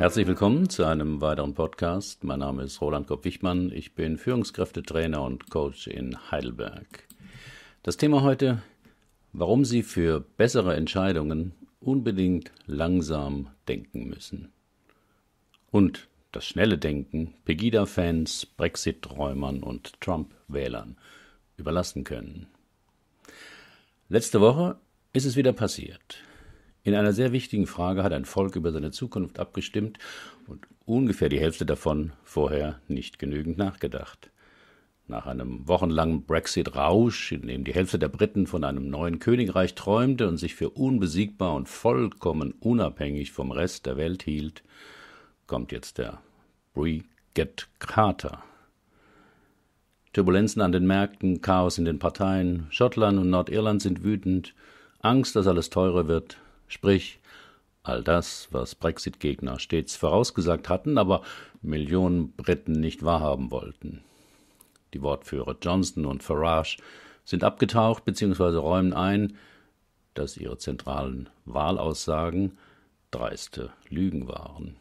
Herzlich willkommen zu einem weiteren Podcast. Mein Name ist Roland Kopp-Wichmann. Ich bin Führungskräftetrainer und Coach in Heidelberg. Das Thema heute, warum Sie für bessere Entscheidungen unbedingt langsam denken müssen. Und das schnelle Denken Pegida-Fans, Brexit-Träumern und Trump-Wählern überlassen können. Letzte Woche ist es wieder passiert. In einer sehr wichtigen Frage hat ein Volk über seine Zukunft abgestimmt und ungefähr die Hälfte davon vorher nicht genügend nachgedacht. Nach einem wochenlangen Brexit-Rausch, in dem die Hälfte der Briten von einem neuen Königreich träumte und sich für unbesiegbar und vollkommen unabhängig vom Rest der Welt hielt, kommt jetzt der Brigitte Carter. Turbulenzen an den Märkten, Chaos in den Parteien, Schottland und Nordirland sind wütend, Angst, dass alles teurer wird, Sprich, all das, was Brexit-Gegner stets vorausgesagt hatten, aber Millionen Briten nicht wahrhaben wollten. Die Wortführer Johnson und Farage sind abgetaucht bzw. räumen ein, dass ihre zentralen Wahlaussagen dreiste Lügen waren.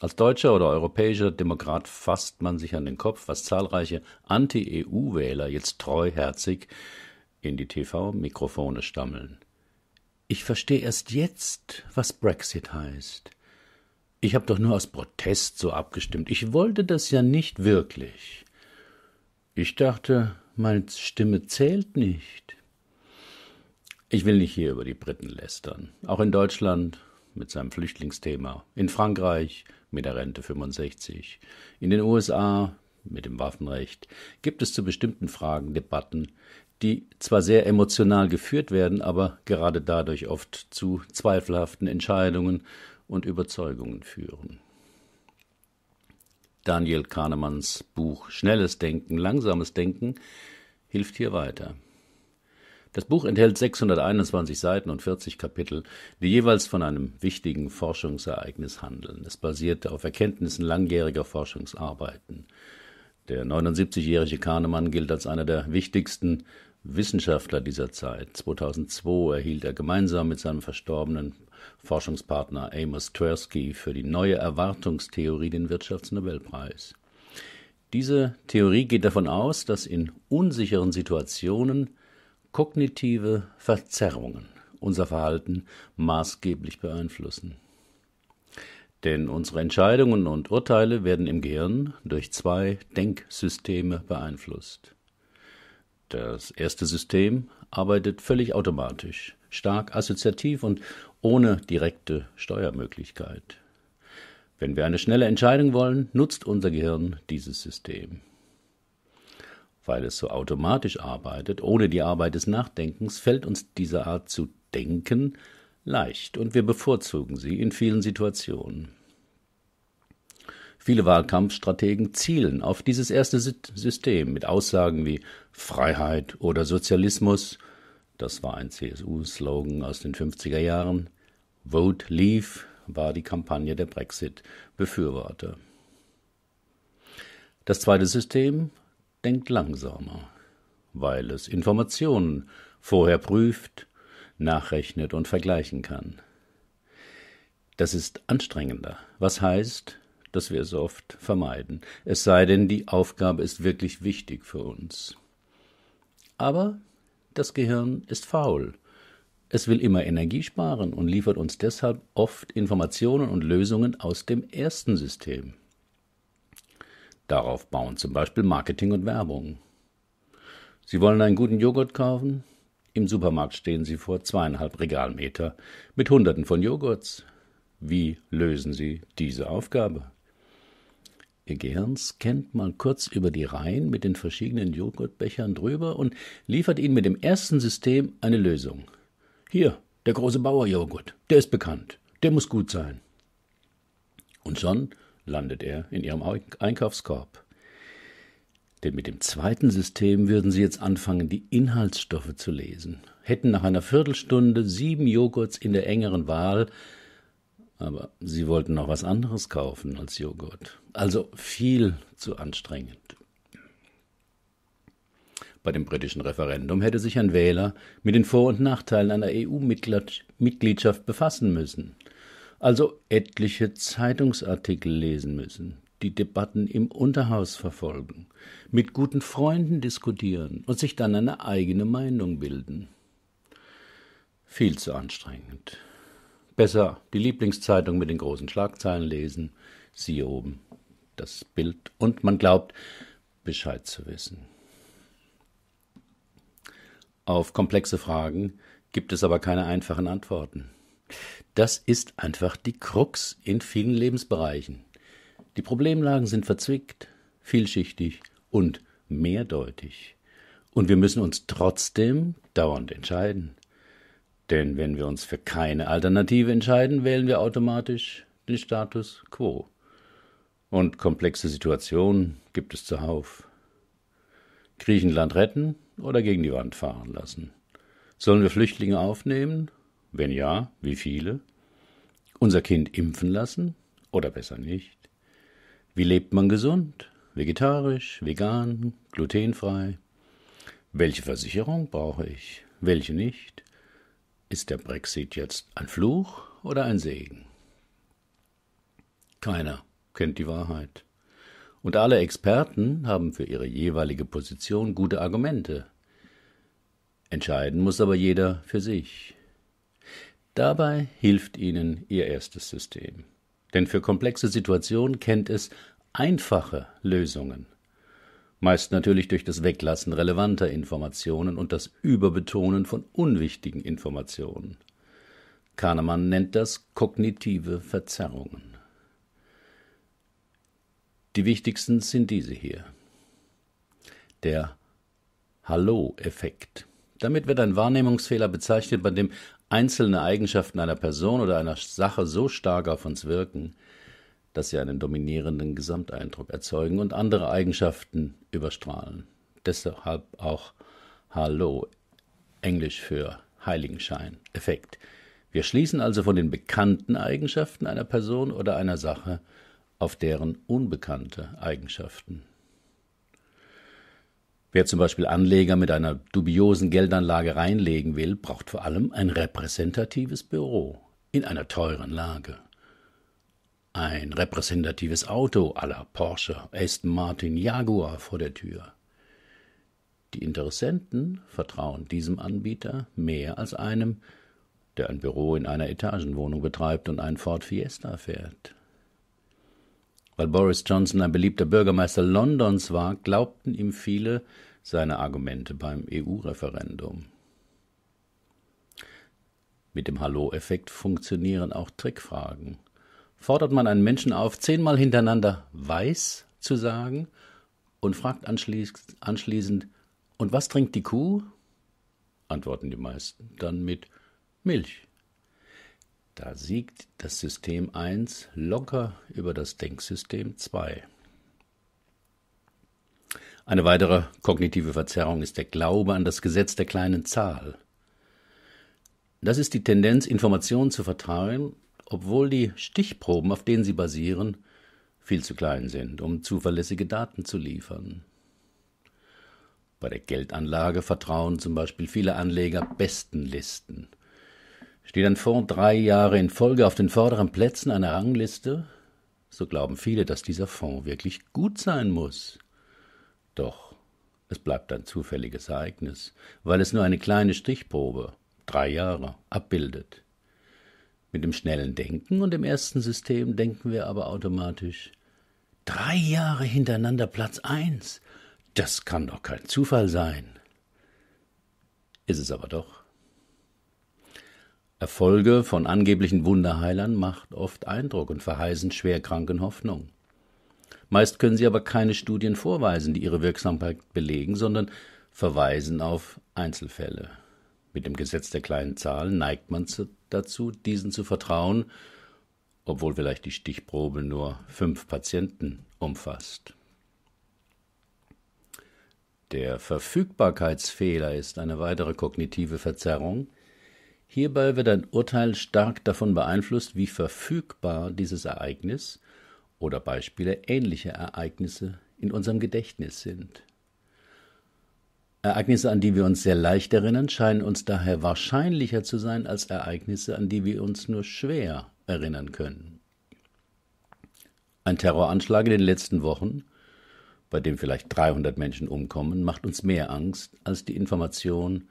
Als deutscher oder europäischer Demokrat fasst man sich an den Kopf, was zahlreiche Anti-EU-Wähler jetzt treuherzig in die TV-Mikrofone stammeln. Ich verstehe erst jetzt, was Brexit heißt. Ich habe doch nur aus Protest so abgestimmt. Ich wollte das ja nicht wirklich. Ich dachte, meine Stimme zählt nicht. Ich will nicht hier über die Briten lästern. Auch in Deutschland mit seinem Flüchtlingsthema, in Frankreich mit der Rente 65, in den USA mit dem Waffenrecht gibt es zu bestimmten Fragen Debatten, die zwar sehr emotional geführt werden, aber gerade dadurch oft zu zweifelhaften Entscheidungen und Überzeugungen führen. Daniel Kahnemanns Buch Schnelles Denken, Langsames Denken hilft hier weiter. Das Buch enthält 621 Seiten und 40 Kapitel, die jeweils von einem wichtigen Forschungsereignis handeln. Es basiert auf Erkenntnissen langjähriger Forschungsarbeiten. Der 79-jährige Kahnemann gilt als einer der wichtigsten Wissenschaftler dieser Zeit. 2002 erhielt er gemeinsam mit seinem verstorbenen Forschungspartner Amos Tversky für die neue Erwartungstheorie den Wirtschaftsnobelpreis. Diese Theorie geht davon aus, dass in unsicheren Situationen kognitive Verzerrungen unser Verhalten maßgeblich beeinflussen. Denn unsere Entscheidungen und Urteile werden im Gehirn durch zwei Denksysteme beeinflusst. Das erste System arbeitet völlig automatisch, stark assoziativ und ohne direkte Steuermöglichkeit. Wenn wir eine schnelle Entscheidung wollen, nutzt unser Gehirn dieses System. Weil es so automatisch arbeitet, ohne die Arbeit des Nachdenkens, fällt uns diese Art zu denken leicht und wir bevorzugen sie in vielen Situationen. Viele Wahlkampfstrategen zielen auf dieses erste System mit Aussagen wie Freiheit oder Sozialismus, das war ein CSU-Slogan aus den 50er Jahren, Vote Leave war die Kampagne der Brexit-Befürworter. Das zweite System denkt langsamer, weil es Informationen vorher prüft, nachrechnet und vergleichen kann. Das ist anstrengender, was heißt, das wir so oft vermeiden, es sei denn, die Aufgabe ist wirklich wichtig für uns. Aber das Gehirn ist faul. Es will immer Energie sparen und liefert uns deshalb oft Informationen und Lösungen aus dem ersten System. Darauf bauen zum Beispiel Marketing und Werbung. Sie wollen einen guten Joghurt kaufen? Im Supermarkt stehen Sie vor zweieinhalb Regalmeter mit Hunderten von Joghurts. Wie lösen Sie diese Aufgabe? Gehirns kennt mal kurz über die Reihen mit den verschiedenen Joghurtbechern drüber und liefert ihnen mit dem ersten System eine Lösung. Hier, der große Bauerjoghurt, der ist bekannt, der muss gut sein. Und schon landet er in ihrem Einkaufskorb. Denn mit dem zweiten System würden sie jetzt anfangen, die Inhaltsstoffe zu lesen, hätten nach einer Viertelstunde sieben Joghurts in der engeren Wahl, aber sie wollten noch was anderes kaufen als Joghurt. Also viel zu anstrengend. Bei dem britischen Referendum hätte sich ein Wähler mit den Vor- und Nachteilen einer EU-Mitgliedschaft befassen müssen. Also etliche Zeitungsartikel lesen müssen, die Debatten im Unterhaus verfolgen, mit guten Freunden diskutieren und sich dann eine eigene Meinung bilden. Viel zu anstrengend. Besser die Lieblingszeitung mit den großen Schlagzeilen lesen, siehe oben das Bild, und man glaubt, Bescheid zu wissen. Auf komplexe Fragen gibt es aber keine einfachen Antworten. Das ist einfach die Krux in vielen Lebensbereichen. Die Problemlagen sind verzwickt, vielschichtig und mehrdeutig. Und wir müssen uns trotzdem dauernd entscheiden. Denn wenn wir uns für keine Alternative entscheiden, wählen wir automatisch den Status quo. Und komplexe Situationen gibt es zuhauf. Griechenland retten oder gegen die Wand fahren lassen? Sollen wir Flüchtlinge aufnehmen? Wenn ja, wie viele? Unser Kind impfen lassen oder besser nicht? Wie lebt man gesund? Vegetarisch, vegan, glutenfrei? Welche Versicherung brauche ich? Welche nicht? Ist der Brexit jetzt ein Fluch oder ein Segen? Keiner kennt die Wahrheit. Und alle Experten haben für ihre jeweilige Position gute Argumente. Entscheiden muss aber jeder für sich. Dabei hilft ihnen ihr erstes System. Denn für komplexe Situationen kennt es einfache Lösungen meist natürlich durch das Weglassen relevanter Informationen und das Überbetonen von unwichtigen Informationen. Kahnemann nennt das kognitive Verzerrungen. Die wichtigsten sind diese hier. Der Hallo-Effekt. Damit wird ein Wahrnehmungsfehler bezeichnet, bei dem einzelne Eigenschaften einer Person oder einer Sache so stark auf uns wirken, dass sie einen dominierenden Gesamteindruck erzeugen und andere Eigenschaften überstrahlen. Deshalb auch Hallo, Englisch für Heiligenschein, Effekt. Wir schließen also von den bekannten Eigenschaften einer Person oder einer Sache auf deren unbekannte Eigenschaften. Wer zum Beispiel Anleger mit einer dubiosen Geldanlage reinlegen will, braucht vor allem ein repräsentatives Büro in einer teuren Lage ein repräsentatives Auto à la Porsche, Aston Martin, Jaguar vor der Tür. Die Interessenten vertrauen diesem Anbieter mehr als einem, der ein Büro in einer Etagenwohnung betreibt und einen Ford Fiesta fährt. Weil Boris Johnson ein beliebter Bürgermeister Londons war, glaubten ihm viele seine Argumente beim EU-Referendum. Mit dem Hallo-Effekt funktionieren auch Trickfragen – fordert man einen Menschen auf, zehnmal hintereinander weiß zu sagen und fragt anschließend, und was trinkt die Kuh? Antworten die meisten dann mit Milch. Da siegt das System 1 locker über das Denksystem 2. Eine weitere kognitive Verzerrung ist der Glaube an das Gesetz der kleinen Zahl. Das ist die Tendenz, Informationen zu verteilen obwohl die Stichproben, auf denen sie basieren, viel zu klein sind, um zuverlässige Daten zu liefern. Bei der Geldanlage vertrauen zum Beispiel viele Anleger besten Listen. Steht ein Fonds drei Jahre in Folge auf den vorderen Plätzen einer Rangliste, so glauben viele, dass dieser Fonds wirklich gut sein muss. Doch es bleibt ein zufälliges Ereignis, weil es nur eine kleine Stichprobe, drei Jahre, abbildet. Mit dem schnellen Denken und dem ersten System denken wir aber automatisch drei Jahre hintereinander Platz eins. Das kann doch kein Zufall sein. Ist es aber doch. Erfolge von angeblichen Wunderheilern macht oft Eindruck und verheißen Schwerkranken Hoffnung. Meist können sie aber keine Studien vorweisen, die ihre Wirksamkeit belegen, sondern verweisen auf Einzelfälle. Mit dem Gesetz der kleinen Zahlen neigt man zu, dazu, diesen zu vertrauen, obwohl vielleicht die Stichprobe nur fünf Patienten umfasst. Der Verfügbarkeitsfehler ist eine weitere kognitive Verzerrung. Hierbei wird ein Urteil stark davon beeinflusst, wie verfügbar dieses Ereignis oder Beispiele ähnlicher Ereignisse in unserem Gedächtnis sind. Ereignisse, an die wir uns sehr leicht erinnern, scheinen uns daher wahrscheinlicher zu sein als Ereignisse, an die wir uns nur schwer erinnern können. Ein Terroranschlag in den letzten Wochen, bei dem vielleicht 300 Menschen umkommen, macht uns mehr Angst als die Information,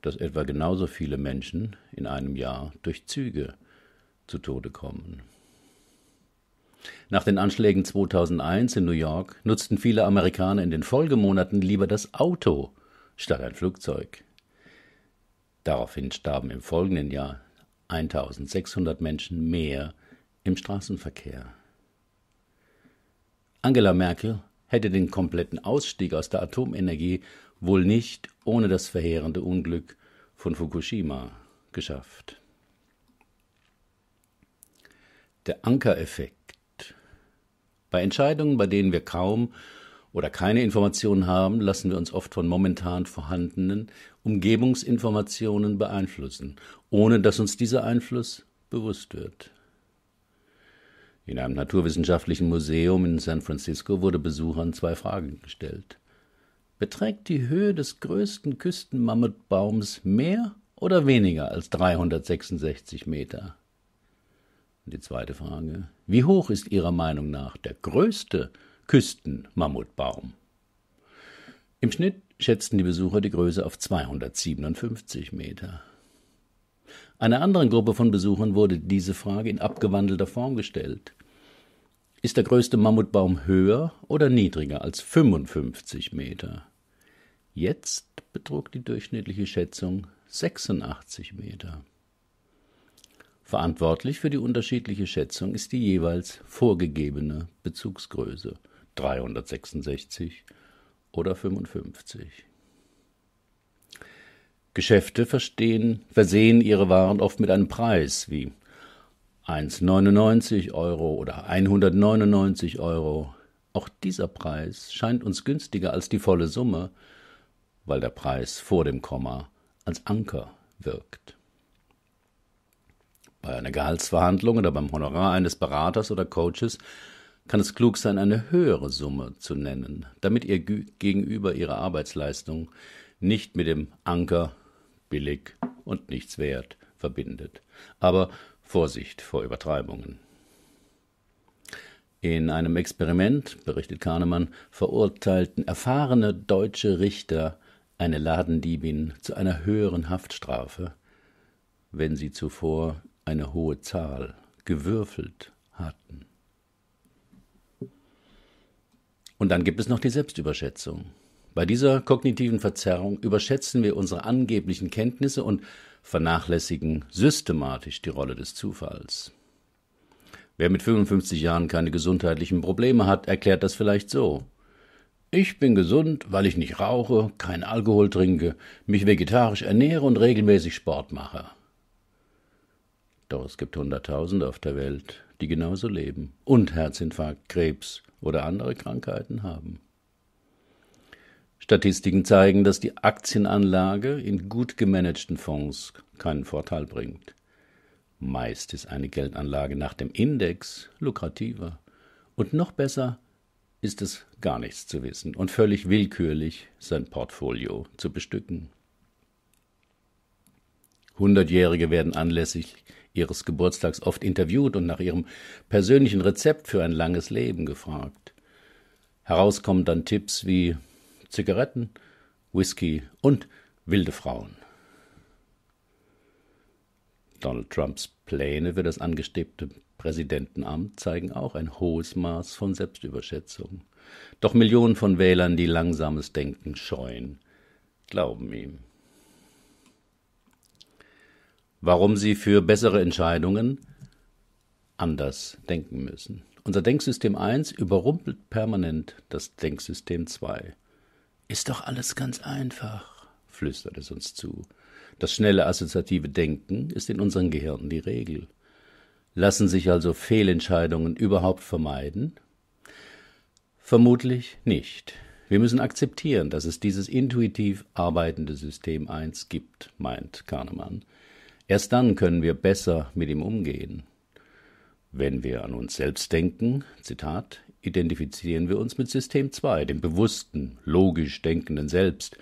dass etwa genauso viele Menschen in einem Jahr durch Züge zu Tode kommen. Nach den Anschlägen 2001 in New York nutzten viele Amerikaner in den Folgemonaten lieber das Auto statt ein Flugzeug. Daraufhin starben im folgenden Jahr 1600 Menschen mehr im Straßenverkehr. Angela Merkel hätte den kompletten Ausstieg aus der Atomenergie wohl nicht ohne das verheerende Unglück von Fukushima geschafft. Der Ankereffekt bei Entscheidungen, bei denen wir kaum oder keine Informationen haben, lassen wir uns oft von momentan vorhandenen Umgebungsinformationen beeinflussen, ohne dass uns dieser Einfluss bewusst wird. In einem naturwissenschaftlichen Museum in San Francisco wurde Besuchern zwei Fragen gestellt. Beträgt die Höhe des größten Küstenmammutbaums mehr oder weniger als 366 Meter? Und die zweite Frage, wie hoch ist Ihrer Meinung nach der größte Küstenmammutbaum? Im Schnitt schätzten die Besucher die Größe auf 257 Meter. Einer anderen Gruppe von Besuchern wurde diese Frage in abgewandelter Form gestellt. Ist der größte Mammutbaum höher oder niedriger als 55 Meter? Jetzt betrug die durchschnittliche Schätzung 86 Meter. Verantwortlich für die unterschiedliche Schätzung ist die jeweils vorgegebene Bezugsgröße 366 oder 55. Geschäfte versehen ihre Waren oft mit einem Preis wie 1,99 Euro oder 199 Euro. Auch dieser Preis scheint uns günstiger als die volle Summe, weil der Preis vor dem Komma als Anker wirkt. Bei einer Gehaltsverhandlung oder beim Honorar eines Beraters oder Coaches kann es klug sein, eine höhere Summe zu nennen, damit ihr gegenüber ihrer Arbeitsleistung nicht mit dem Anker billig und nichts wert verbindet. Aber Vorsicht vor Übertreibungen. In einem Experiment, berichtet Kahnemann, verurteilten erfahrene deutsche Richter eine Ladendiebin zu einer höheren Haftstrafe, wenn sie zuvor eine hohe Zahl, gewürfelt hatten. Und dann gibt es noch die Selbstüberschätzung. Bei dieser kognitiven Verzerrung überschätzen wir unsere angeblichen Kenntnisse und vernachlässigen systematisch die Rolle des Zufalls. Wer mit 55 Jahren keine gesundheitlichen Probleme hat, erklärt das vielleicht so. Ich bin gesund, weil ich nicht rauche, keinen Alkohol trinke, mich vegetarisch ernähre und regelmäßig Sport mache. Doch es gibt Hunderttausende auf der Welt, die genauso leben und Herzinfarkt, Krebs oder andere Krankheiten haben. Statistiken zeigen, dass die Aktienanlage in gut gemanagten Fonds keinen Vorteil bringt. Meist ist eine Geldanlage nach dem Index lukrativer. Und noch besser ist es gar nichts zu wissen und völlig willkürlich sein Portfolio zu bestücken. Hundertjährige werden anlässlich ihres Geburtstags oft interviewt und nach ihrem persönlichen Rezept für ein langes Leben gefragt. Heraus kommen dann Tipps wie Zigaretten, Whisky und wilde Frauen. Donald Trumps Pläne für das angestrebte Präsidentenamt zeigen auch ein hohes Maß von Selbstüberschätzung. Doch Millionen von Wählern, die langsames Denken scheuen, glauben ihm warum sie für bessere Entscheidungen anders denken müssen. Unser Denksystem 1 überrumpelt permanent das Denksystem 2. Ist doch alles ganz einfach, flüstert es uns zu. Das schnelle assoziative Denken ist in unseren Gehirnen die Regel. Lassen sich also Fehlentscheidungen überhaupt vermeiden? Vermutlich nicht. Wir müssen akzeptieren, dass es dieses intuitiv arbeitende System 1 gibt, meint Kahnemann. Erst dann können wir besser mit ihm umgehen. Wenn wir an uns selbst denken, Zitat, identifizieren wir uns mit System 2, dem bewussten, logisch denkenden Selbst,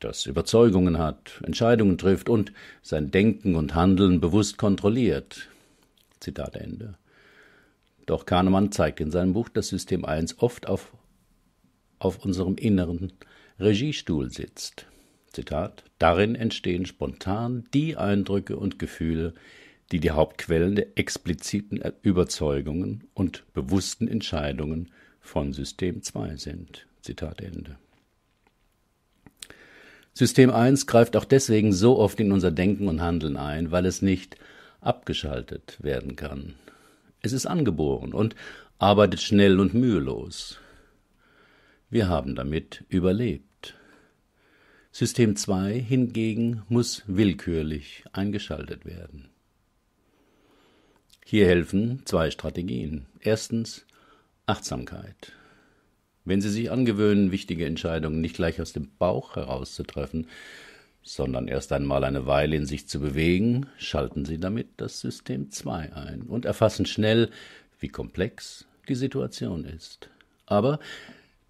das Überzeugungen hat, Entscheidungen trifft und sein Denken und Handeln bewusst kontrolliert. Zitat Ende. Doch Kahnemann zeigt in seinem Buch, dass System 1 oft auf, auf unserem inneren Regiestuhl sitzt. Zitat, darin entstehen spontan die Eindrücke und Gefühle, die die Hauptquellen der expliziten Überzeugungen und bewussten Entscheidungen von System 2 sind. Zitat Ende. System 1 greift auch deswegen so oft in unser Denken und Handeln ein, weil es nicht abgeschaltet werden kann. Es ist angeboren und arbeitet schnell und mühelos. Wir haben damit überlebt. System 2 hingegen muss willkürlich eingeschaltet werden. Hier helfen zwei Strategien. Erstens Achtsamkeit. Wenn Sie sich angewöhnen, wichtige Entscheidungen nicht gleich aus dem Bauch herauszutreffen, sondern erst einmal eine Weile in sich zu bewegen, schalten Sie damit das System 2 ein und erfassen schnell, wie komplex die Situation ist. Aber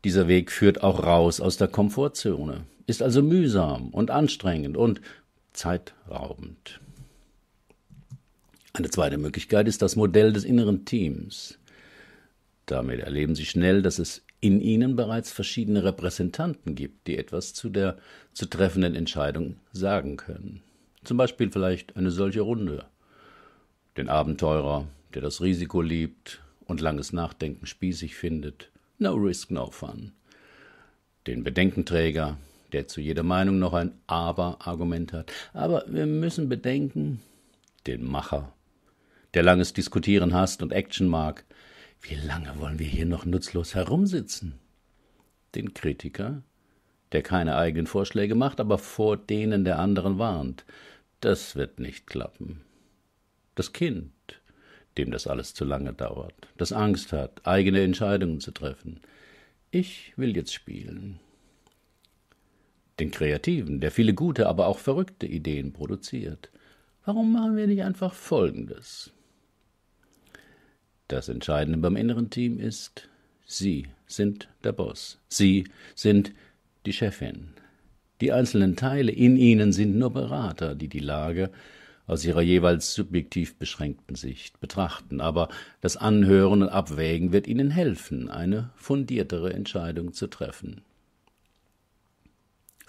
dieser Weg führt auch raus aus der Komfortzone ist also mühsam und anstrengend und zeitraubend. Eine zweite Möglichkeit ist das Modell des inneren Teams. Damit erleben Sie schnell, dass es in Ihnen bereits verschiedene Repräsentanten gibt, die etwas zu der zu treffenden Entscheidung sagen können. Zum Beispiel vielleicht eine solche Runde. Den Abenteurer, der das Risiko liebt und langes Nachdenken spießig findet. No risk, no fun. Den Bedenkenträger, der zu jeder Meinung noch ein Aber-Argument hat. Aber wir müssen bedenken, den Macher, der langes Diskutieren hasst und Action mag, wie lange wollen wir hier noch nutzlos herumsitzen? Den Kritiker, der keine eigenen Vorschläge macht, aber vor denen der anderen warnt. Das wird nicht klappen. Das Kind, dem das alles zu lange dauert, das Angst hat, eigene Entscheidungen zu treffen. Ich will jetzt spielen den Kreativen, der viele gute, aber auch verrückte Ideen produziert. Warum machen wir nicht einfach Folgendes? Das Entscheidende beim inneren Team ist, Sie sind der Boss, Sie sind die Chefin. Die einzelnen Teile in Ihnen sind nur Berater, die die Lage aus ihrer jeweils subjektiv beschränkten Sicht betrachten, aber das Anhören und Abwägen wird Ihnen helfen, eine fundiertere Entscheidung zu treffen.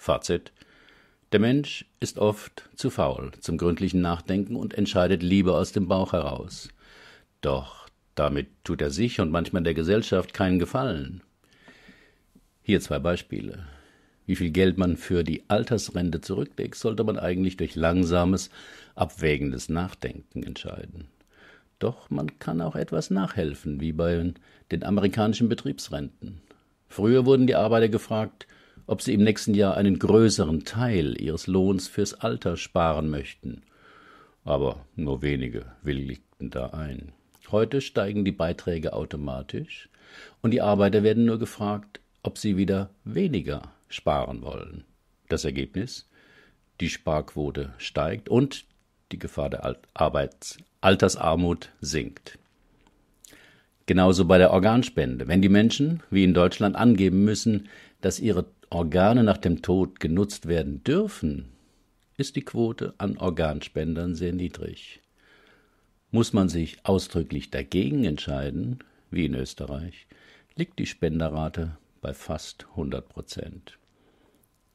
Fazit. Der Mensch ist oft zu faul zum gründlichen Nachdenken und entscheidet lieber aus dem Bauch heraus. Doch damit tut er sich und manchmal der Gesellschaft keinen Gefallen. Hier zwei Beispiele. Wie viel Geld man für die Altersrente zurücklegt, sollte man eigentlich durch langsames, abwägendes Nachdenken entscheiden. Doch man kann auch etwas nachhelfen, wie bei den amerikanischen Betriebsrenten. Früher wurden die Arbeiter gefragt, ob sie im nächsten Jahr einen größeren Teil ihres Lohns fürs Alter sparen möchten. Aber nur wenige willigten da ein. Heute steigen die Beiträge automatisch und die Arbeiter werden nur gefragt, ob sie wieder weniger sparen wollen. Das Ergebnis? Die Sparquote steigt und die Gefahr der Arbeits Altersarmut sinkt. Genauso bei der Organspende. Wenn die Menschen, wie in Deutschland, angeben müssen, dass ihre Organe nach dem Tod genutzt werden dürfen, ist die Quote an Organspendern sehr niedrig. Muss man sich ausdrücklich dagegen entscheiden, wie in Österreich, liegt die Spenderrate bei fast 100 Prozent.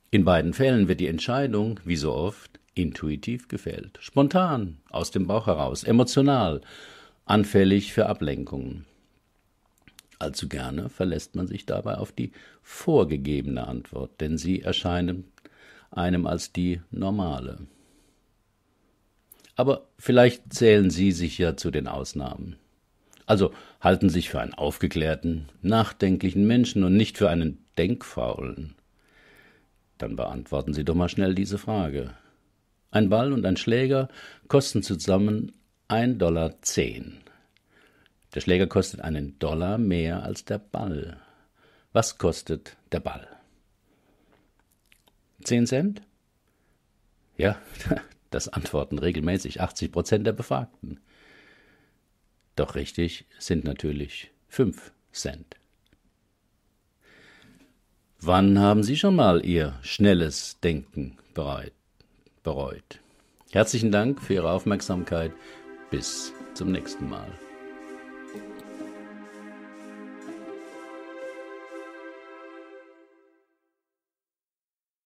In beiden Fällen wird die Entscheidung, wie so oft, intuitiv gefällt, spontan, aus dem Bauch heraus, emotional, anfällig für Ablenkungen. Allzu gerne verlässt man sich dabei auf die vorgegebene Antwort, denn sie erscheinen einem als die normale. Aber vielleicht zählen Sie sich ja zu den Ausnahmen. Also halten Sie sich für einen aufgeklärten, nachdenklichen Menschen und nicht für einen Denkfaulen. Dann beantworten Sie doch mal schnell diese Frage. Ein Ball und ein Schläger kosten zusammen 1,10 Dollar. Der Schläger kostet einen Dollar mehr als der Ball. Was kostet der Ball? Zehn Cent? Ja, das antworten regelmäßig 80 Prozent der Befragten. Doch richtig sind natürlich fünf Cent. Wann haben Sie schon mal Ihr schnelles Denken bereit, bereut? Herzlichen Dank für Ihre Aufmerksamkeit. Bis zum nächsten Mal.